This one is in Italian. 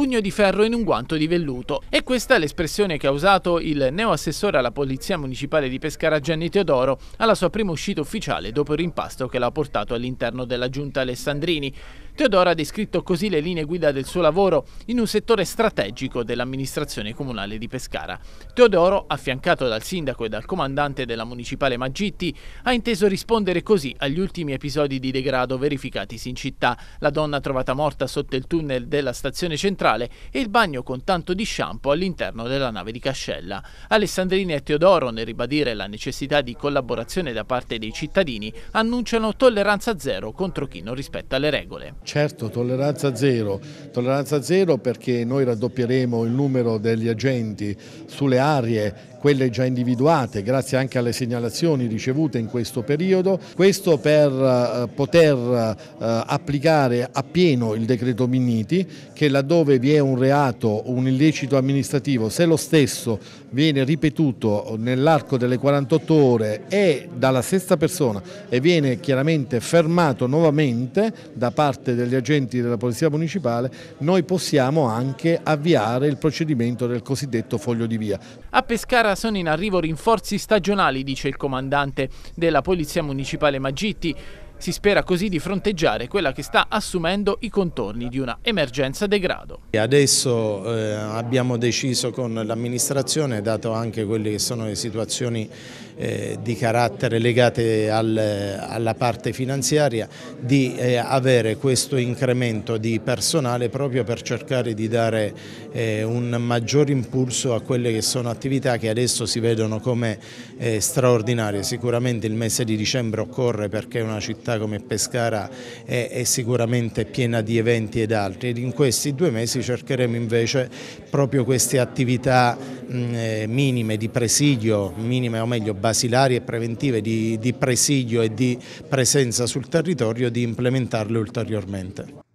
pugno di ferro in un guanto di velluto. E questa è l'espressione che ha usato il neo assessore alla Polizia Municipale di Pescara Gianni Teodoro alla sua prima uscita ufficiale dopo il rimpasto che l'ha portato all'interno della giunta Alessandrini. Teodoro ha descritto così le linee guida del suo lavoro in un settore strategico dell'amministrazione comunale di Pescara. Teodoro, affiancato dal sindaco e dal comandante della municipale Maggitti, ha inteso rispondere così agli ultimi episodi di degrado verificatisi in città, la donna trovata morta sotto il tunnel della stazione centrale e il bagno con tanto di shampoo all'interno della nave di Cascella. Alessandrini e Teodoro, nel ribadire la necessità di collaborazione da parte dei cittadini, annunciano tolleranza zero contro chi non rispetta le regole. Certo, tolleranza zero, tolleranza zero perché noi raddoppieremo il numero degli agenti sulle aree, quelle già individuate, grazie anche alle segnalazioni ricevute in questo periodo, questo per eh, poter eh, applicare appieno il decreto Minniti che laddove vi è un reato, un illecito amministrativo, se lo stesso viene ripetuto nell'arco delle 48 ore e dalla stessa persona e viene chiaramente fermato nuovamente da parte degli agenti della Polizia Municipale, noi possiamo anche avviare il procedimento del cosiddetto foglio di via. A Pescara sono in arrivo rinforzi stagionali, dice il comandante della Polizia Municipale Magitti. Si spera così di fronteggiare quella che sta assumendo i contorni di una emergenza degrado. Adesso eh, abbiamo deciso con l'amministrazione, dato anche quelle che sono le situazioni eh, di carattere legate al, alla parte finanziaria, di eh, avere questo incremento di personale proprio per cercare di dare eh, un maggior impulso a quelle che sono attività che adesso si vedono come eh, straordinarie. Sicuramente il mese di dicembre occorre perché è una città città come Pescara è, è sicuramente piena di eventi ed altri ed in questi due mesi cercheremo invece proprio queste attività mh, eh, minime di presidio, minime o meglio basilari e preventive di, di presidio e di presenza sul territorio di implementarle ulteriormente.